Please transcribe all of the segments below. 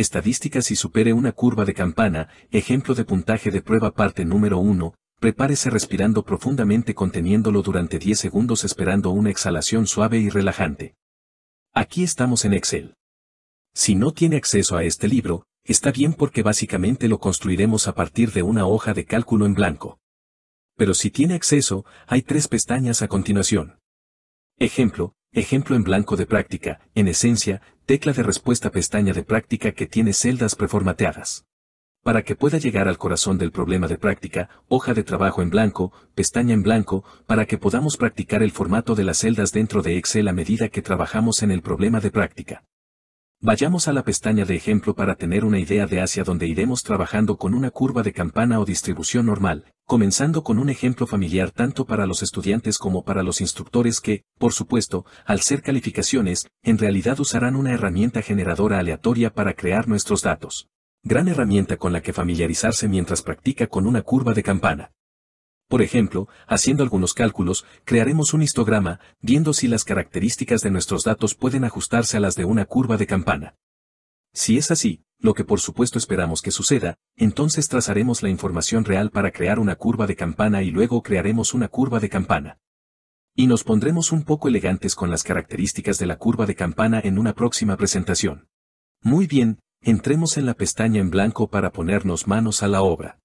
estadísticas y supere una curva de campana, ejemplo de puntaje de prueba parte número 1, prepárese respirando profundamente conteniéndolo durante 10 segundos esperando una exhalación suave y relajante. Aquí estamos en Excel. Si no tiene acceso a este libro, está bien porque básicamente lo construiremos a partir de una hoja de cálculo en blanco. Pero si tiene acceso, hay tres pestañas a continuación. Ejemplo, ejemplo en blanco de práctica, en esencia, Tecla de respuesta pestaña de práctica que tiene celdas preformateadas. Para que pueda llegar al corazón del problema de práctica, hoja de trabajo en blanco, pestaña en blanco, para que podamos practicar el formato de las celdas dentro de Excel a medida que trabajamos en el problema de práctica. Vayamos a la pestaña de ejemplo para tener una idea de hacia dónde iremos trabajando con una curva de campana o distribución normal, comenzando con un ejemplo familiar tanto para los estudiantes como para los instructores que, por supuesto, al ser calificaciones, en realidad usarán una herramienta generadora aleatoria para crear nuestros datos. Gran herramienta con la que familiarizarse mientras practica con una curva de campana. Por ejemplo, haciendo algunos cálculos, crearemos un histograma, viendo si las características de nuestros datos pueden ajustarse a las de una curva de campana. Si es así, lo que por supuesto esperamos que suceda, entonces trazaremos la información real para crear una curva de campana y luego crearemos una curva de campana. Y nos pondremos un poco elegantes con las características de la curva de campana en una próxima presentación. Muy bien, entremos en la pestaña en blanco para ponernos manos a la obra.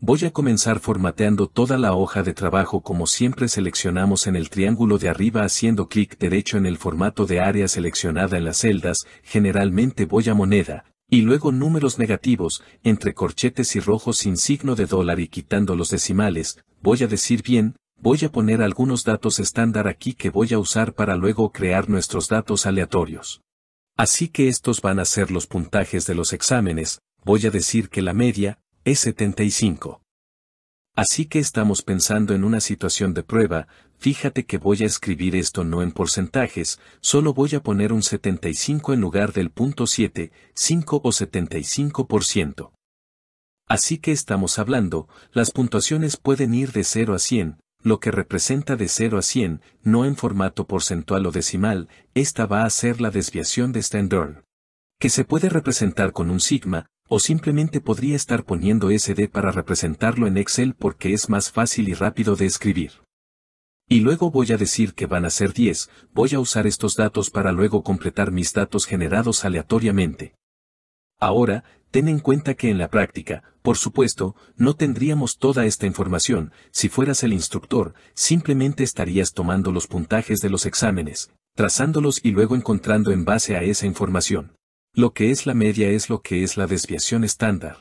Voy a comenzar formateando toda la hoja de trabajo como siempre seleccionamos en el triángulo de arriba haciendo clic derecho en el formato de área seleccionada en las celdas, generalmente voy a moneda, y luego números negativos, entre corchetes y rojos sin signo de dólar y quitando los decimales, voy a decir bien, voy a poner algunos datos estándar aquí que voy a usar para luego crear nuestros datos aleatorios. Así que estos van a ser los puntajes de los exámenes, voy a decir que la media, es 75. Así que estamos pensando en una situación de prueba, fíjate que voy a escribir esto no en porcentajes, solo voy a poner un 75 en lugar del punto 7, 5 o 75%. Así que estamos hablando, las puntuaciones pueden ir de 0 a 100, lo que representa de 0 a 100, no en formato porcentual o decimal, esta va a ser la desviación de standard Que se puede representar con un sigma, o simplemente podría estar poniendo SD para representarlo en Excel porque es más fácil y rápido de escribir. Y luego voy a decir que van a ser 10, voy a usar estos datos para luego completar mis datos generados aleatoriamente. Ahora, ten en cuenta que en la práctica, por supuesto, no tendríamos toda esta información, si fueras el instructor, simplemente estarías tomando los puntajes de los exámenes, trazándolos y luego encontrando en base a esa información. Lo que es la media es lo que es la desviación estándar.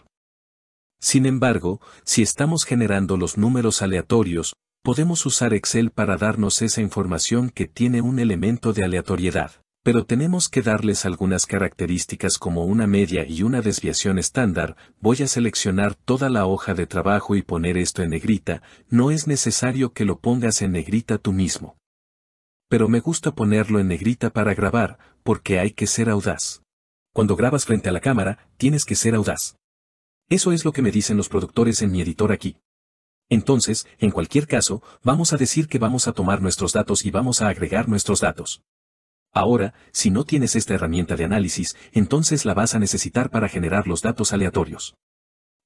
Sin embargo, si estamos generando los números aleatorios, podemos usar Excel para darnos esa información que tiene un elemento de aleatoriedad, pero tenemos que darles algunas características como una media y una desviación estándar, voy a seleccionar toda la hoja de trabajo y poner esto en negrita, no es necesario que lo pongas en negrita tú mismo. Pero me gusta ponerlo en negrita para grabar, porque hay que ser audaz cuando grabas frente a la cámara, tienes que ser audaz. Eso es lo que me dicen los productores en mi editor aquí. Entonces, en cualquier caso, vamos a decir que vamos a tomar nuestros datos y vamos a agregar nuestros datos. Ahora, si no tienes esta herramienta de análisis, entonces la vas a necesitar para generar los datos aleatorios.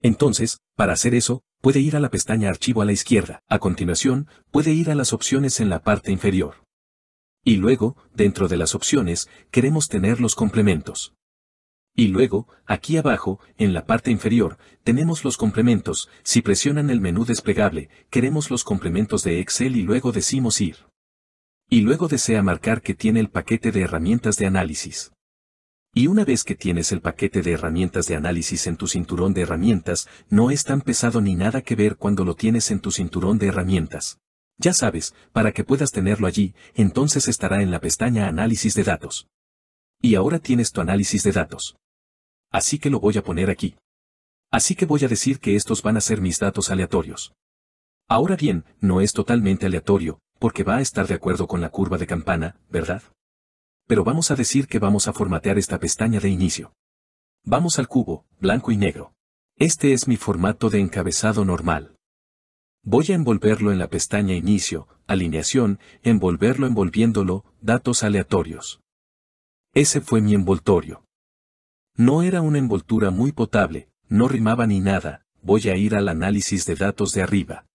Entonces, para hacer eso, puede ir a la pestaña Archivo a la izquierda. A continuación, puede ir a las opciones en la parte inferior. Y luego, dentro de las opciones, queremos tener los complementos. Y luego, aquí abajo, en la parte inferior, tenemos los complementos, si presionan el menú desplegable, queremos los complementos de Excel y luego decimos ir. Y luego desea marcar que tiene el paquete de herramientas de análisis. Y una vez que tienes el paquete de herramientas de análisis en tu cinturón de herramientas, no es tan pesado ni nada que ver cuando lo tienes en tu cinturón de herramientas. Ya sabes, para que puedas tenerlo allí, entonces estará en la pestaña Análisis de datos. Y ahora tienes tu análisis de datos así que lo voy a poner aquí. Así que voy a decir que estos van a ser mis datos aleatorios. Ahora bien, no es totalmente aleatorio, porque va a estar de acuerdo con la curva de campana, ¿verdad? Pero vamos a decir que vamos a formatear esta pestaña de inicio. Vamos al cubo, blanco y negro. Este es mi formato de encabezado normal. Voy a envolverlo en la pestaña Inicio, Alineación, envolverlo envolviéndolo, Datos aleatorios. Ese fue mi envoltorio. No era una envoltura muy potable, no rimaba ni nada, voy a ir al análisis de datos de arriba.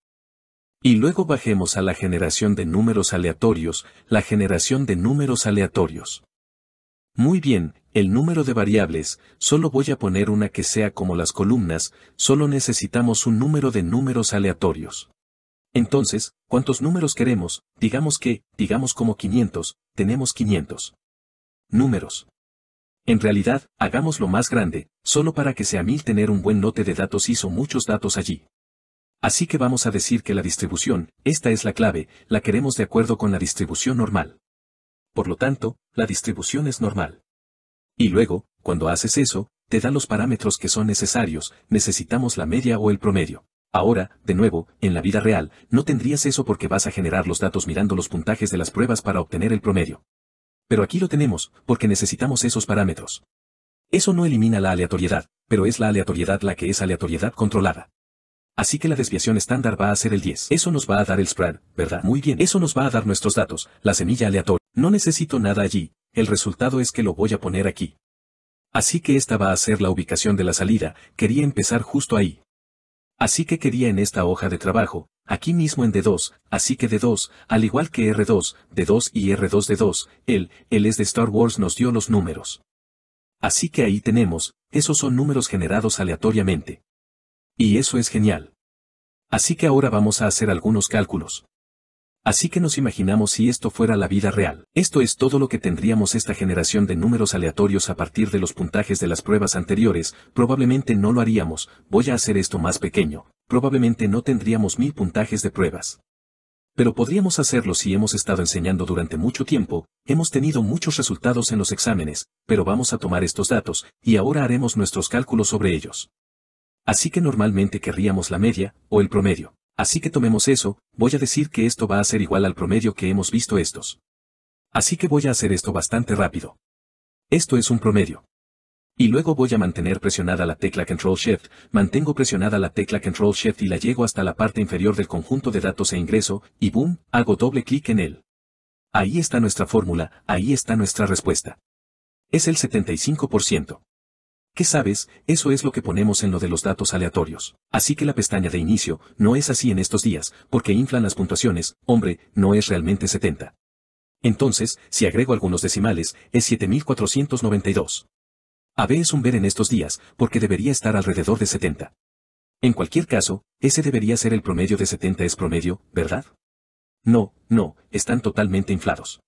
Y luego bajemos a la generación de números aleatorios, la generación de números aleatorios. Muy bien, el número de variables, solo voy a poner una que sea como las columnas, solo necesitamos un número de números aleatorios. Entonces, ¿cuántos números queremos? Digamos que, digamos como 500, tenemos 500. Números. En realidad, hagamos lo más grande, solo para que sea mil tener un buen note de datos hizo muchos datos allí. Así que vamos a decir que la distribución, esta es la clave, la queremos de acuerdo con la distribución normal. Por lo tanto, la distribución es normal. Y luego, cuando haces eso, te da los parámetros que son necesarios, necesitamos la media o el promedio. Ahora, de nuevo, en la vida real, no tendrías eso porque vas a generar los datos mirando los puntajes de las pruebas para obtener el promedio pero aquí lo tenemos, porque necesitamos esos parámetros. Eso no elimina la aleatoriedad, pero es la aleatoriedad la que es aleatoriedad controlada. Así que la desviación estándar va a ser el 10. Eso nos va a dar el spread, ¿verdad? Muy bien, eso nos va a dar nuestros datos, la semilla aleatoria. No necesito nada allí, el resultado es que lo voy a poner aquí. Así que esta va a ser la ubicación de la salida, quería empezar justo ahí. Así que quería en esta hoja de trabajo, Aquí mismo en D2, así que D2, al igual que R2, D2 y R2 D2, él, él es de Star Wars nos dio los números. Así que ahí tenemos, esos son números generados aleatoriamente. Y eso es genial. Así que ahora vamos a hacer algunos cálculos. Así que nos imaginamos si esto fuera la vida real. Esto es todo lo que tendríamos esta generación de números aleatorios a partir de los puntajes de las pruebas anteriores, probablemente no lo haríamos, voy a hacer esto más pequeño, probablemente no tendríamos mil puntajes de pruebas. Pero podríamos hacerlo si hemos estado enseñando durante mucho tiempo, hemos tenido muchos resultados en los exámenes, pero vamos a tomar estos datos, y ahora haremos nuestros cálculos sobre ellos. Así que normalmente querríamos la media, o el promedio. Así que tomemos eso, voy a decir que esto va a ser igual al promedio que hemos visto estos. Así que voy a hacer esto bastante rápido. Esto es un promedio. Y luego voy a mantener presionada la tecla Control Shift, mantengo presionada la tecla Control Shift y la llego hasta la parte inferior del conjunto de datos e ingreso, y boom, hago doble clic en él. Ahí está nuestra fórmula, ahí está nuestra respuesta. Es el 75%. ¿Qué sabes? Eso es lo que ponemos en lo de los datos aleatorios. Así que la pestaña de inicio no es así en estos días, porque inflan las puntuaciones, hombre, no es realmente 70. Entonces, si agrego algunos decimales, es 7492. AB es un ver en estos días, porque debería estar alrededor de 70. En cualquier caso, ese debería ser el promedio de 70 es promedio, ¿verdad? No, no, están totalmente inflados.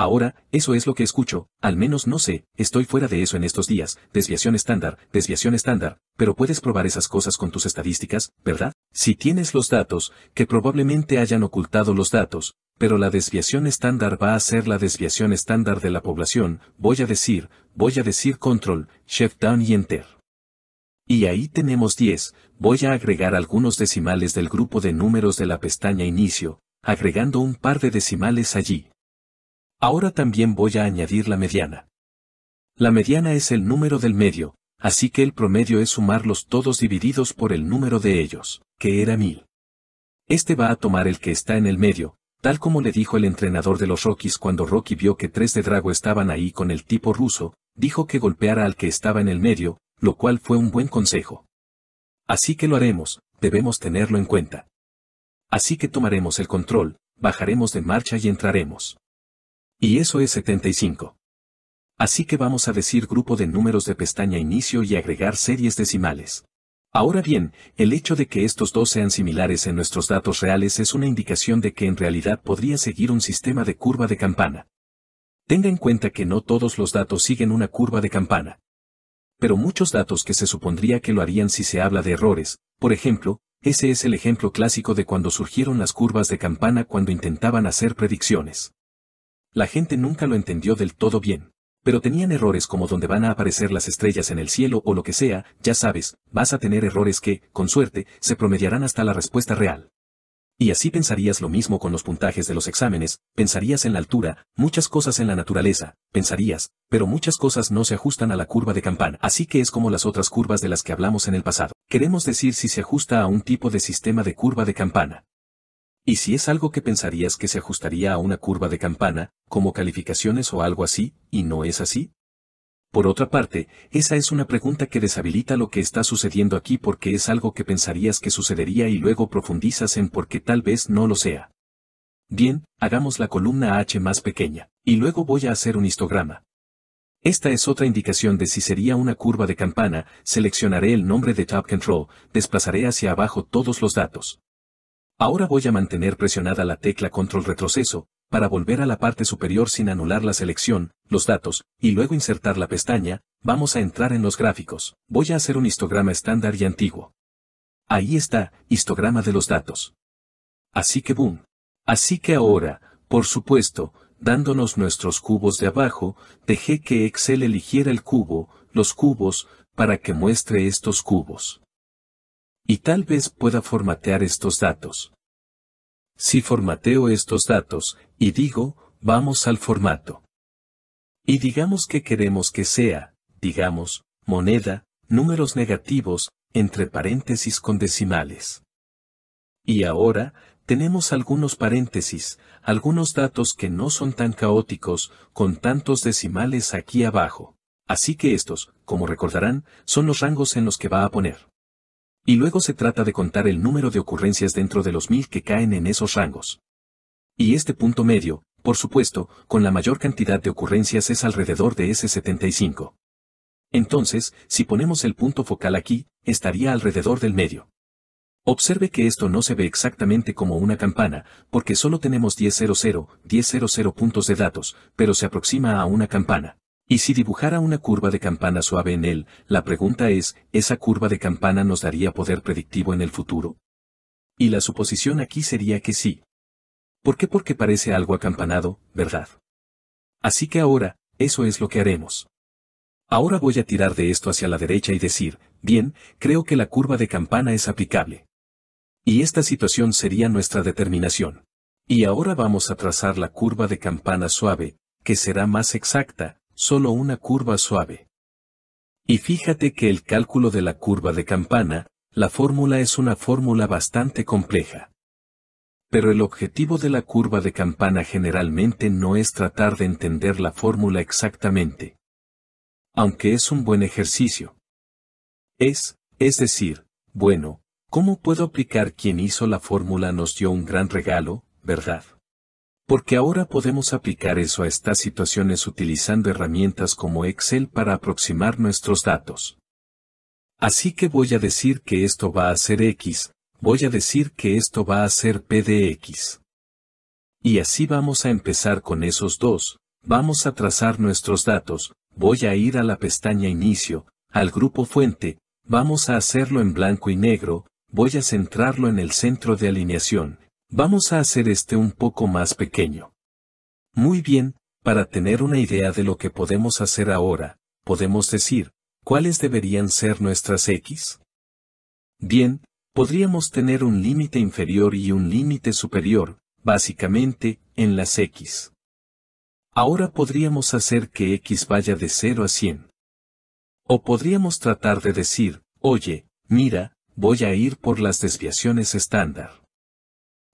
Ahora, eso es lo que escucho, al menos no sé, estoy fuera de eso en estos días, desviación estándar, desviación estándar, pero puedes probar esas cosas con tus estadísticas, ¿verdad? Si tienes los datos, que probablemente hayan ocultado los datos, pero la desviación estándar va a ser la desviación estándar de la población, voy a decir, voy a decir control, shift down y enter. Y ahí tenemos 10, voy a agregar algunos decimales del grupo de números de la pestaña inicio, agregando un par de decimales allí. Ahora también voy a añadir la mediana. La mediana es el número del medio, así que el promedio es sumarlos todos divididos por el número de ellos, que era mil. Este va a tomar el que está en el medio, tal como le dijo el entrenador de los Rockies cuando Rocky vio que tres de Drago estaban ahí con el tipo ruso, dijo que golpeara al que estaba en el medio, lo cual fue un buen consejo. Así que lo haremos, debemos tenerlo en cuenta. Así que tomaremos el control, bajaremos de marcha y entraremos. Y eso es 75. Así que vamos a decir grupo de números de pestaña inicio y agregar series decimales. Ahora bien, el hecho de que estos dos sean similares en nuestros datos reales es una indicación de que en realidad podría seguir un sistema de curva de campana. Tenga en cuenta que no todos los datos siguen una curva de campana. Pero muchos datos que se supondría que lo harían si se habla de errores, por ejemplo, ese es el ejemplo clásico de cuando surgieron las curvas de campana cuando intentaban hacer predicciones. La gente nunca lo entendió del todo bien. Pero tenían errores como donde van a aparecer las estrellas en el cielo o lo que sea, ya sabes, vas a tener errores que, con suerte, se promediarán hasta la respuesta real. Y así pensarías lo mismo con los puntajes de los exámenes, pensarías en la altura, muchas cosas en la naturaleza, pensarías, pero muchas cosas no se ajustan a la curva de campana, así que es como las otras curvas de las que hablamos en el pasado. Queremos decir si se ajusta a un tipo de sistema de curva de campana. Y si es algo que pensarías que se ajustaría a una curva de campana, como calificaciones o algo así, y no es así? Por otra parte, esa es una pregunta que deshabilita lo que está sucediendo aquí porque es algo que pensarías que sucedería y luego profundizas en por qué tal vez no lo sea. Bien, hagamos la columna H más pequeña, y luego voy a hacer un histograma. Esta es otra indicación de si sería una curva de campana, seleccionaré el nombre de Tab Control, desplazaré hacia abajo todos los datos. Ahora voy a mantener presionada la tecla control retroceso, para volver a la parte superior sin anular la selección, los datos, y luego insertar la pestaña, vamos a entrar en los gráficos. Voy a hacer un histograma estándar y antiguo. Ahí está, histograma de los datos. Así que boom. Así que ahora, por supuesto, dándonos nuestros cubos de abajo, dejé que Excel eligiera el cubo, los cubos, para que muestre estos cubos. Y tal vez pueda formatear estos datos. Si formateo estos datos, y digo, vamos al formato. Y digamos que queremos que sea, digamos, moneda, números negativos, entre paréntesis con decimales. Y ahora, tenemos algunos paréntesis, algunos datos que no son tan caóticos, con tantos decimales aquí abajo. Así que estos, como recordarán, son los rangos en los que va a poner. Y luego se trata de contar el número de ocurrencias dentro de los mil que caen en esos rangos. Y este punto medio, por supuesto, con la mayor cantidad de ocurrencias es alrededor de ese 75. Entonces, si ponemos el punto focal aquí, estaría alrededor del medio. Observe que esto no se ve exactamente como una campana, porque solo tenemos 10.00, 10.00 puntos de datos, pero se aproxima a una campana. Y si dibujara una curva de campana suave en él, la pregunta es, ¿esa curva de campana nos daría poder predictivo en el futuro? Y la suposición aquí sería que sí. ¿Por qué? Porque parece algo acampanado, ¿verdad? Así que ahora, eso es lo que haremos. Ahora voy a tirar de esto hacia la derecha y decir, bien, creo que la curva de campana es aplicable. Y esta situación sería nuestra determinación. Y ahora vamos a trazar la curva de campana suave, que será más exacta, solo una curva suave. Y fíjate que el cálculo de la curva de campana, la fórmula es una fórmula bastante compleja. Pero el objetivo de la curva de campana generalmente no es tratar de entender la fórmula exactamente. Aunque es un buen ejercicio. Es, es decir, bueno, ¿cómo puedo aplicar quien hizo la fórmula nos dio un gran regalo, verdad? porque ahora podemos aplicar eso a estas situaciones utilizando herramientas como Excel para aproximar nuestros datos. Así que voy a decir que esto va a ser X, voy a decir que esto va a ser PDX. Y así vamos a empezar con esos dos, vamos a trazar nuestros datos, voy a ir a la pestaña Inicio, al grupo Fuente, vamos a hacerlo en blanco y negro, voy a centrarlo en el centro de alineación, Vamos a hacer este un poco más pequeño. Muy bien, para tener una idea de lo que podemos hacer ahora, podemos decir, ¿cuáles deberían ser nuestras X? Bien, podríamos tener un límite inferior y un límite superior, básicamente, en las X. Ahora podríamos hacer que X vaya de 0 a 100. O podríamos tratar de decir, oye, mira, voy a ir por las desviaciones estándar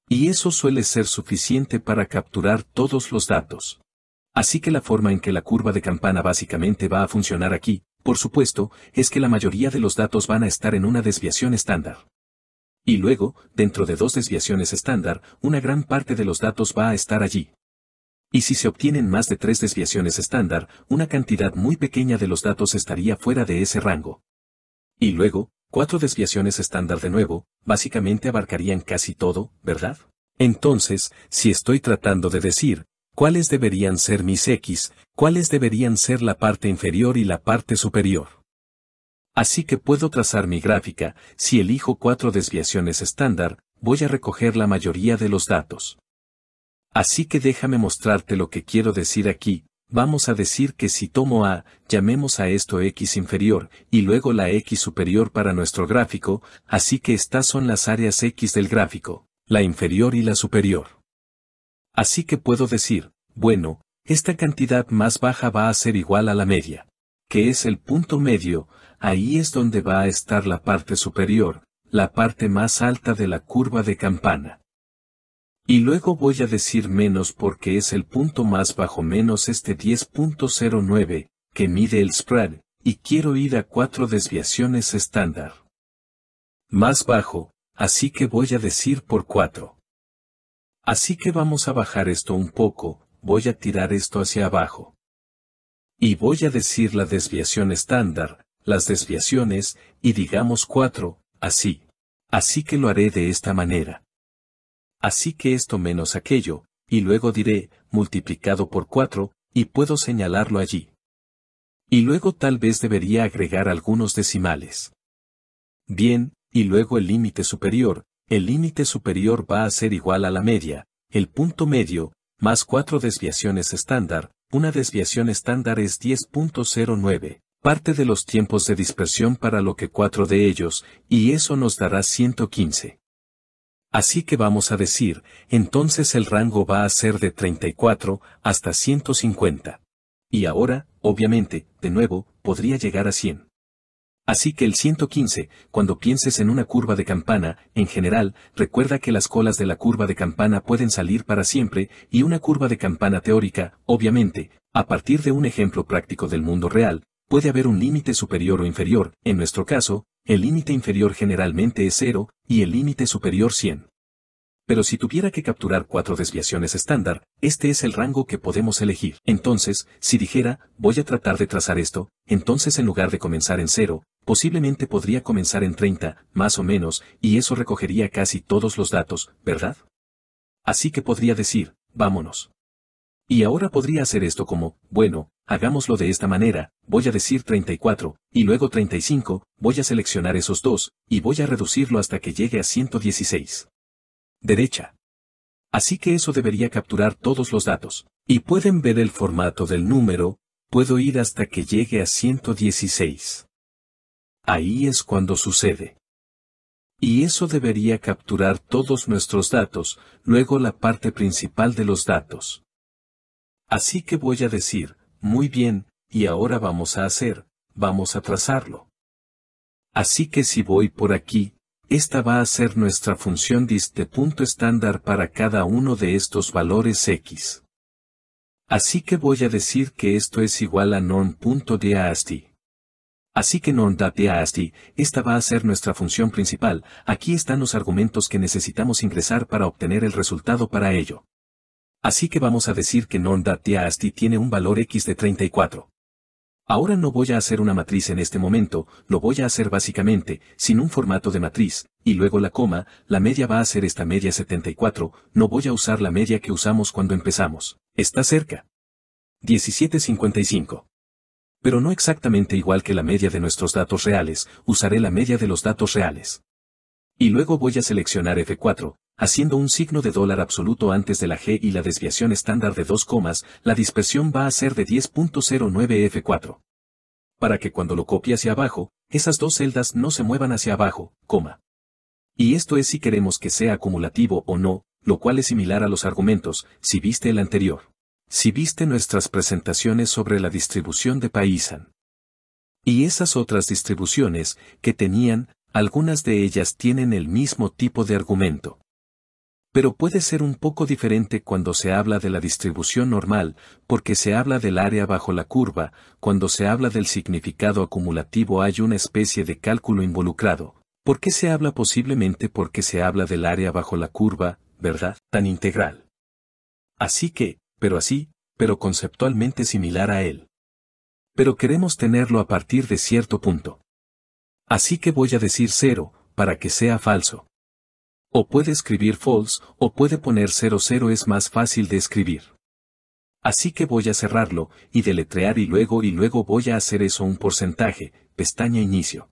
y eso suele ser suficiente para capturar todos los datos. Así que la forma en que la curva de campana básicamente va a funcionar aquí, por supuesto, es que la mayoría de los datos van a estar en una desviación estándar. Y luego, dentro de dos desviaciones estándar, una gran parte de los datos va a estar allí. Y si se obtienen más de tres desviaciones estándar, una cantidad muy pequeña de los datos estaría fuera de ese rango. Y luego, Cuatro desviaciones estándar de nuevo, básicamente abarcarían casi todo, ¿verdad? Entonces, si estoy tratando de decir, ¿cuáles deberían ser mis X, cuáles deberían ser la parte inferior y la parte superior? Así que puedo trazar mi gráfica, si elijo cuatro desviaciones estándar, voy a recoger la mayoría de los datos. Así que déjame mostrarte lo que quiero decir aquí, Vamos a decir que si tomo A, llamemos a esto X inferior, y luego la X superior para nuestro gráfico, así que estas son las áreas X del gráfico, la inferior y la superior. Así que puedo decir, bueno, esta cantidad más baja va a ser igual a la media, que es el punto medio, ahí es donde va a estar la parte superior, la parte más alta de la curva de campana. Y luego voy a decir menos porque es el punto más bajo menos este 10.09, que mide el spread, y quiero ir a cuatro desviaciones estándar. Más bajo, así que voy a decir por 4. Así que vamos a bajar esto un poco, voy a tirar esto hacia abajo. Y voy a decir la desviación estándar, las desviaciones, y digamos 4, así. Así que lo haré de esta manera. Así que esto menos aquello, y luego diré, multiplicado por 4, y puedo señalarlo allí. Y luego tal vez debería agregar algunos decimales. Bien, y luego el límite superior, el límite superior va a ser igual a la media, el punto medio, más 4 desviaciones estándar, una desviación estándar es 10.09, parte de los tiempos de dispersión para lo que 4 de ellos, y eso nos dará 115. Así que vamos a decir, entonces el rango va a ser de 34 hasta 150. Y ahora, obviamente, de nuevo, podría llegar a 100. Así que el 115, cuando pienses en una curva de campana, en general, recuerda que las colas de la curva de campana pueden salir para siempre, y una curva de campana teórica, obviamente, a partir de un ejemplo práctico del mundo real, puede haber un límite superior o inferior, en nuestro caso, el límite inferior generalmente es 0 y el límite superior 100. Pero si tuviera que capturar cuatro desviaciones estándar, este es el rango que podemos elegir. Entonces, si dijera, voy a tratar de trazar esto, entonces en lugar de comenzar en 0, posiblemente podría comenzar en 30, más o menos, y eso recogería casi todos los datos, ¿verdad? Así que podría decir, vámonos. Y ahora podría hacer esto como, bueno, hagámoslo de esta manera, voy a decir 34, y luego 35, voy a seleccionar esos dos, y voy a reducirlo hasta que llegue a 116. Derecha. Así que eso debería capturar todos los datos. Y pueden ver el formato del número, puedo ir hasta que llegue a 116. Ahí es cuando sucede. Y eso debería capturar todos nuestros datos, luego la parte principal de los datos. Así que voy a decir, muy bien, y ahora vamos a hacer, vamos a trazarlo. Así que si voy por aquí, esta va a ser nuestra función dist de punto estándar para cada uno de estos valores x. Así que voy a decir que esto es igual a non.deasti. Así que non.deasti, esta va a ser nuestra función principal, aquí están los argumentos que necesitamos ingresar para obtener el resultado para ello. Así que vamos a decir que non asti tiene un valor x de 34. Ahora no voy a hacer una matriz en este momento, lo voy a hacer básicamente, sin un formato de matriz, y luego la coma, la media va a ser esta media 74, no voy a usar la media que usamos cuando empezamos. Está cerca. 1755. Pero no exactamente igual que la media de nuestros datos reales, usaré la media de los datos reales. Y luego voy a seleccionar F4, haciendo un signo de dólar absoluto antes de la G y la desviación estándar de 2 comas, la dispersión va a ser de 10.09 F4. Para que cuando lo copie hacia abajo, esas dos celdas no se muevan hacia abajo, coma. Y esto es si queremos que sea acumulativo o no, lo cual es similar a los argumentos, si viste el anterior. Si viste nuestras presentaciones sobre la distribución de Paisan. Y esas otras distribuciones, que tenían, algunas de ellas tienen el mismo tipo de argumento. Pero puede ser un poco diferente cuando se habla de la distribución normal, porque se habla del área bajo la curva, cuando se habla del significado acumulativo hay una especie de cálculo involucrado. ¿Por qué se habla posiblemente porque se habla del área bajo la curva, verdad, tan integral? Así que, pero así, pero conceptualmente similar a él. Pero queremos tenerlo a partir de cierto punto. Así que voy a decir cero, para que sea falso. O puede escribir false, o puede poner cero es más fácil de escribir. Así que voy a cerrarlo, y deletrear y luego y luego voy a hacer eso un porcentaje, pestaña inicio.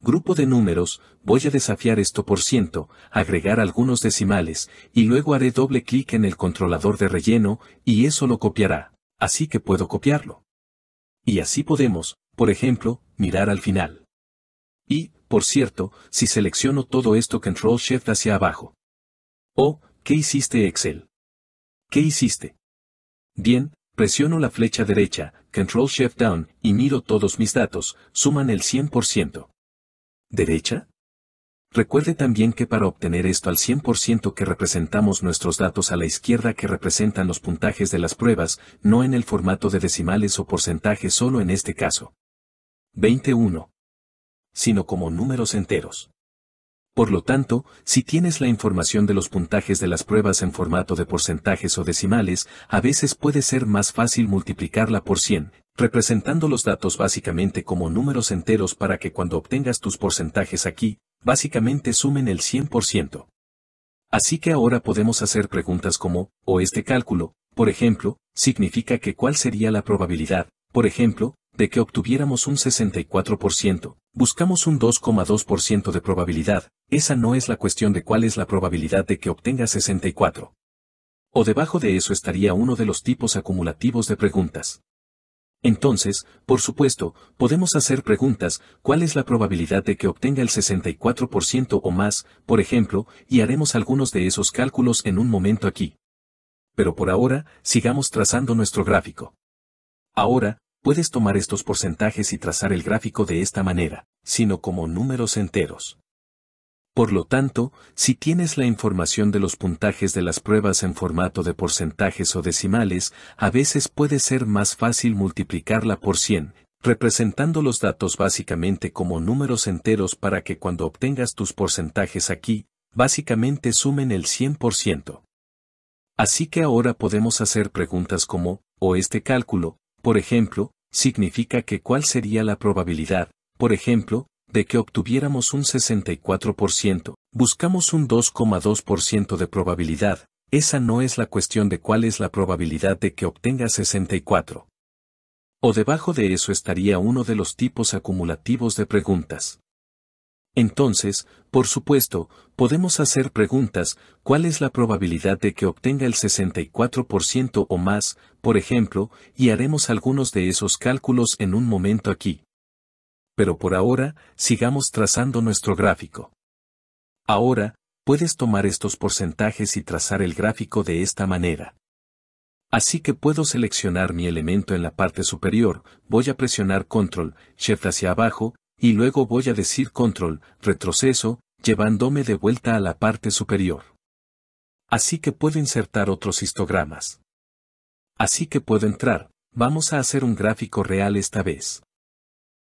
Grupo de números, voy a desafiar esto por ciento, agregar algunos decimales, y luego haré doble clic en el controlador de relleno, y eso lo copiará, así que puedo copiarlo. Y así podemos, por ejemplo, mirar al final. Y, por cierto, si selecciono todo esto Control Shift hacia abajo. oh, ¿qué hiciste Excel? ¿Qué hiciste? Bien, presiono la flecha derecha, Control Shift Down, y miro todos mis datos, suman el 100%. ¿Derecha? Recuerde también que para obtener esto al 100% que representamos nuestros datos a la izquierda que representan los puntajes de las pruebas, no en el formato de decimales o porcentajes solo en este caso. 21 sino como números enteros. Por lo tanto, si tienes la información de los puntajes de las pruebas en formato de porcentajes o decimales, a veces puede ser más fácil multiplicarla por 100, representando los datos básicamente como números enteros para que cuando obtengas tus porcentajes aquí, básicamente sumen el 100%. Así que ahora podemos hacer preguntas como, o este cálculo, por ejemplo, significa que cuál sería la probabilidad, por ejemplo, de que obtuviéramos un 64%, buscamos un 2,2% de probabilidad, esa no es la cuestión de cuál es la probabilidad de que obtenga 64. O debajo de eso estaría uno de los tipos acumulativos de preguntas. Entonces, por supuesto, podemos hacer preguntas, ¿cuál es la probabilidad de que obtenga el 64% o más, por ejemplo, y haremos algunos de esos cálculos en un momento aquí. Pero por ahora, sigamos trazando nuestro gráfico. Ahora, puedes tomar estos porcentajes y trazar el gráfico de esta manera, sino como números enteros. Por lo tanto, si tienes la información de los puntajes de las pruebas en formato de porcentajes o decimales, a veces puede ser más fácil multiplicarla por 100, representando los datos básicamente como números enteros para que cuando obtengas tus porcentajes aquí, básicamente sumen el 100%. Así que ahora podemos hacer preguntas como, o este cálculo, por ejemplo, significa que cuál sería la probabilidad, por ejemplo, de que obtuviéramos un 64%, buscamos un 2,2% de probabilidad, esa no es la cuestión de cuál es la probabilidad de que obtenga 64. O debajo de eso estaría uno de los tipos acumulativos de preguntas. Entonces, por supuesto, podemos hacer preguntas, ¿cuál es la probabilidad de que obtenga el 64% o más, por ejemplo, y haremos algunos de esos cálculos en un momento aquí. Pero por ahora, sigamos trazando nuestro gráfico. Ahora, puedes tomar estos porcentajes y trazar el gráfico de esta manera. Así que puedo seleccionar mi elemento en la parte superior, voy a presionar Control, Shift hacia abajo, y luego voy a decir control, retroceso, llevándome de vuelta a la parte superior. Así que puedo insertar otros histogramas. Así que puedo entrar, vamos a hacer un gráfico real esta vez.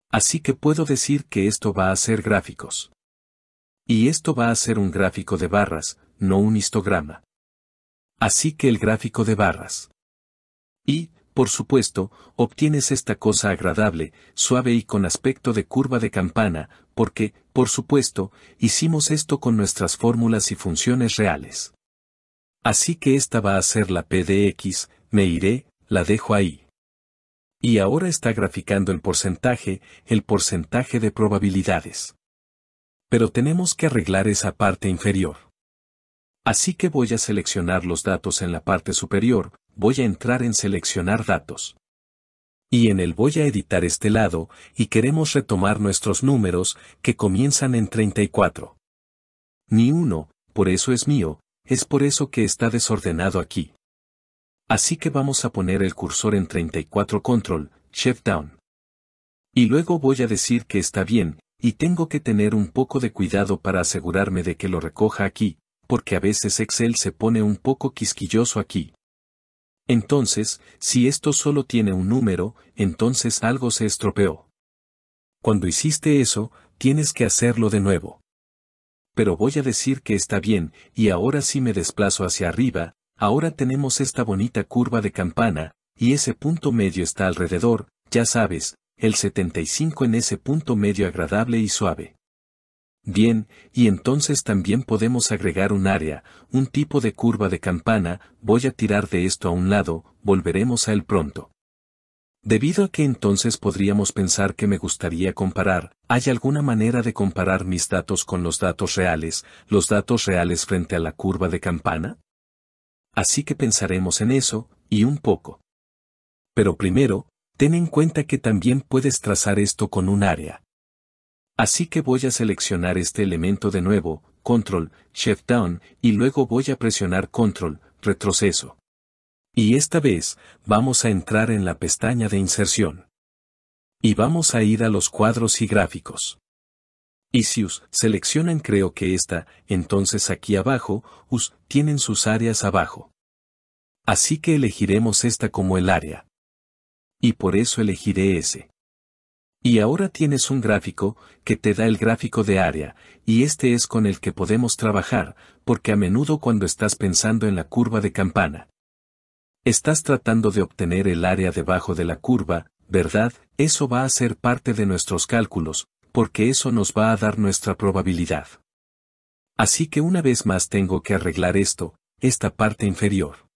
Así que puedo decir que esto va a ser gráficos. Y esto va a ser un gráfico de barras, no un histograma. Así que el gráfico de barras. Y, por supuesto, obtienes esta cosa agradable, suave y con aspecto de curva de campana, porque, por supuesto, hicimos esto con nuestras fórmulas y funciones reales. Así que esta va a ser la P de X, me iré, la dejo ahí. Y ahora está graficando el porcentaje, el porcentaje de probabilidades. Pero tenemos que arreglar esa parte inferior. Así que voy a seleccionar los datos en la parte superior, voy a entrar en seleccionar datos. Y en el voy a editar este lado, y queremos retomar nuestros números, que comienzan en 34. Ni uno, por eso es mío, es por eso que está desordenado aquí. Así que vamos a poner el cursor en 34 control, shift down. Y luego voy a decir que está bien, y tengo que tener un poco de cuidado para asegurarme de que lo recoja aquí, porque a veces Excel se pone un poco quisquilloso aquí. Entonces, si esto solo tiene un número, entonces algo se estropeó. Cuando hiciste eso, tienes que hacerlo de nuevo. Pero voy a decir que está bien, y ahora sí me desplazo hacia arriba, ahora tenemos esta bonita curva de campana, y ese punto medio está alrededor, ya sabes, el 75 en ese punto medio agradable y suave. Bien, y entonces también podemos agregar un área, un tipo de curva de campana, voy a tirar de esto a un lado, volveremos a él pronto. Debido a que entonces podríamos pensar que me gustaría comparar, ¿hay alguna manera de comparar mis datos con los datos reales, los datos reales frente a la curva de campana? Así que pensaremos en eso, y un poco. Pero primero, ten en cuenta que también puedes trazar esto con un área. Así que voy a seleccionar este elemento de nuevo, control, shift down, y luego voy a presionar control, retroceso. Y esta vez, vamos a entrar en la pestaña de inserción. Y vamos a ir a los cuadros y gráficos. Y si us seleccionan creo que esta, entonces aquí abajo, us tienen sus áreas abajo. Así que elegiremos esta como el área. Y por eso elegiré ese. Y ahora tienes un gráfico, que te da el gráfico de área, y este es con el que podemos trabajar, porque a menudo cuando estás pensando en la curva de campana, estás tratando de obtener el área debajo de la curva, ¿verdad? Eso va a ser parte de nuestros cálculos, porque eso nos va a dar nuestra probabilidad. Así que una vez más tengo que arreglar esto, esta parte inferior.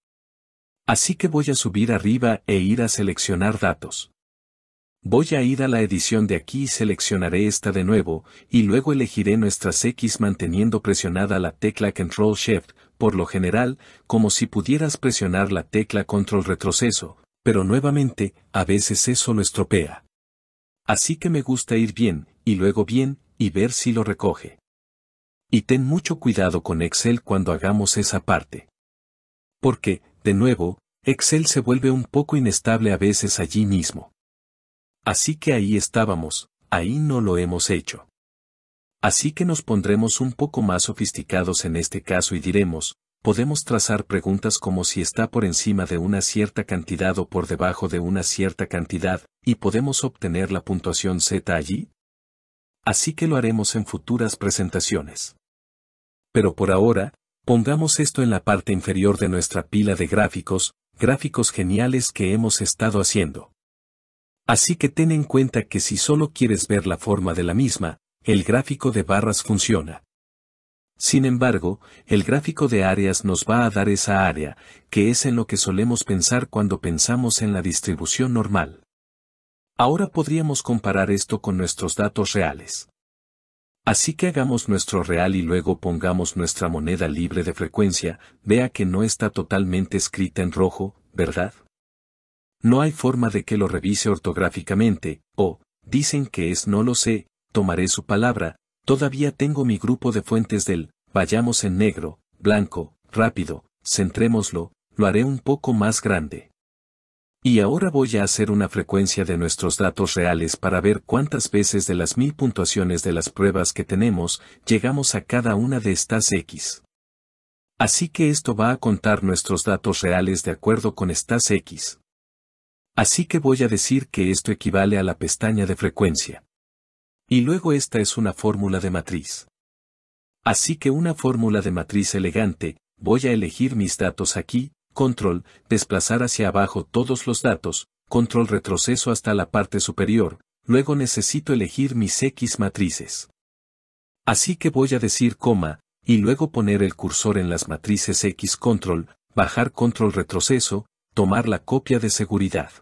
Así que voy a subir arriba e ir a seleccionar datos. Voy a ir a la edición de aquí y seleccionaré esta de nuevo, y luego elegiré nuestras X manteniendo presionada la tecla Control Shift, por lo general, como si pudieras presionar la tecla Control Retroceso, pero nuevamente, a veces eso lo estropea. Así que me gusta ir bien, y luego bien, y ver si lo recoge. Y ten mucho cuidado con Excel cuando hagamos esa parte. Porque, de nuevo, Excel se vuelve un poco inestable a veces allí mismo. Así que ahí estábamos, ahí no lo hemos hecho. Así que nos pondremos un poco más sofisticados en este caso y diremos, podemos trazar preguntas como si está por encima de una cierta cantidad o por debajo de una cierta cantidad, y podemos obtener la puntuación z allí. Así que lo haremos en futuras presentaciones. Pero por ahora, pongamos esto en la parte inferior de nuestra pila de gráficos, gráficos geniales que hemos estado haciendo. Así que ten en cuenta que si solo quieres ver la forma de la misma, el gráfico de barras funciona. Sin embargo, el gráfico de áreas nos va a dar esa área, que es en lo que solemos pensar cuando pensamos en la distribución normal. Ahora podríamos comparar esto con nuestros datos reales. Así que hagamos nuestro real y luego pongamos nuestra moneda libre de frecuencia, vea que no está totalmente escrita en rojo, ¿verdad? No hay forma de que lo revise ortográficamente, o, dicen que es no lo sé, tomaré su palabra, todavía tengo mi grupo de fuentes del, vayamos en negro, blanco, rápido, centrémoslo, lo haré un poco más grande. Y ahora voy a hacer una frecuencia de nuestros datos reales para ver cuántas veces de las mil puntuaciones de las pruebas que tenemos llegamos a cada una de estas X. Así que esto va a contar nuestros datos reales de acuerdo con estas X. Así que voy a decir que esto equivale a la pestaña de frecuencia. Y luego esta es una fórmula de matriz. Así que una fórmula de matriz elegante, voy a elegir mis datos aquí, control, desplazar hacia abajo todos los datos, control retroceso hasta la parte superior, luego necesito elegir mis X matrices. Así que voy a decir coma, y luego poner el cursor en las matrices X control, bajar control retroceso, tomar la copia de seguridad.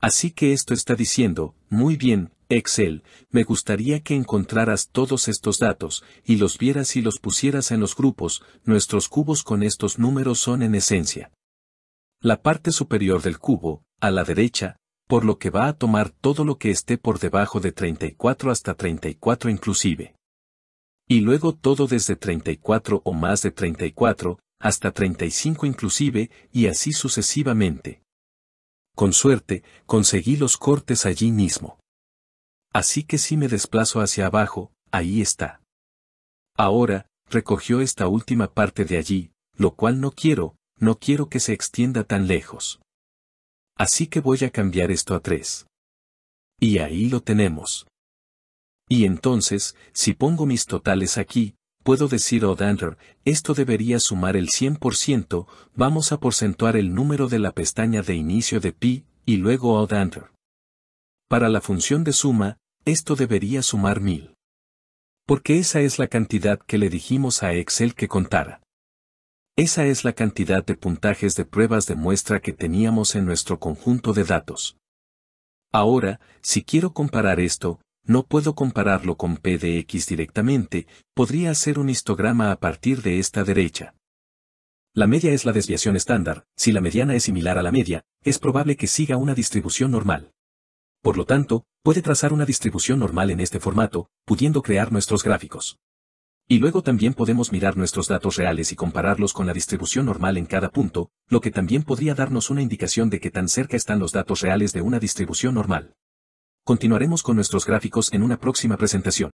Así que esto está diciendo, muy bien, Excel, me gustaría que encontraras todos estos datos, y los vieras y los pusieras en los grupos, nuestros cubos con estos números son en esencia. La parte superior del cubo, a la derecha, por lo que va a tomar todo lo que esté por debajo de 34 hasta 34 inclusive. Y luego todo desde 34 o más de 34, hasta 35 inclusive, y así sucesivamente. Con suerte, conseguí los cortes allí mismo. Así que si me desplazo hacia abajo, ahí está. Ahora, recogió esta última parte de allí, lo cual no quiero, no quiero que se extienda tan lejos. Así que voy a cambiar esto a tres. Y ahí lo tenemos. Y entonces, si pongo mis totales aquí, puedo decir o oh, esto debería sumar el 100%, vamos a porcentuar el número de la pestaña de inicio de pi, y luego o oh, Para la función de suma, esto debería sumar 1000. Porque esa es la cantidad que le dijimos a Excel que contara. Esa es la cantidad de puntajes de pruebas de muestra que teníamos en nuestro conjunto de datos. Ahora, si quiero comparar esto, no puedo compararlo con PDX directamente, podría hacer un histograma a partir de esta derecha. La media es la desviación estándar, si la mediana es similar a la media, es probable que siga una distribución normal. Por lo tanto, puede trazar una distribución normal en este formato, pudiendo crear nuestros gráficos. Y luego también podemos mirar nuestros datos reales y compararlos con la distribución normal en cada punto, lo que también podría darnos una indicación de qué tan cerca están los datos reales de una distribución normal. Continuaremos con nuestros gráficos en una próxima presentación.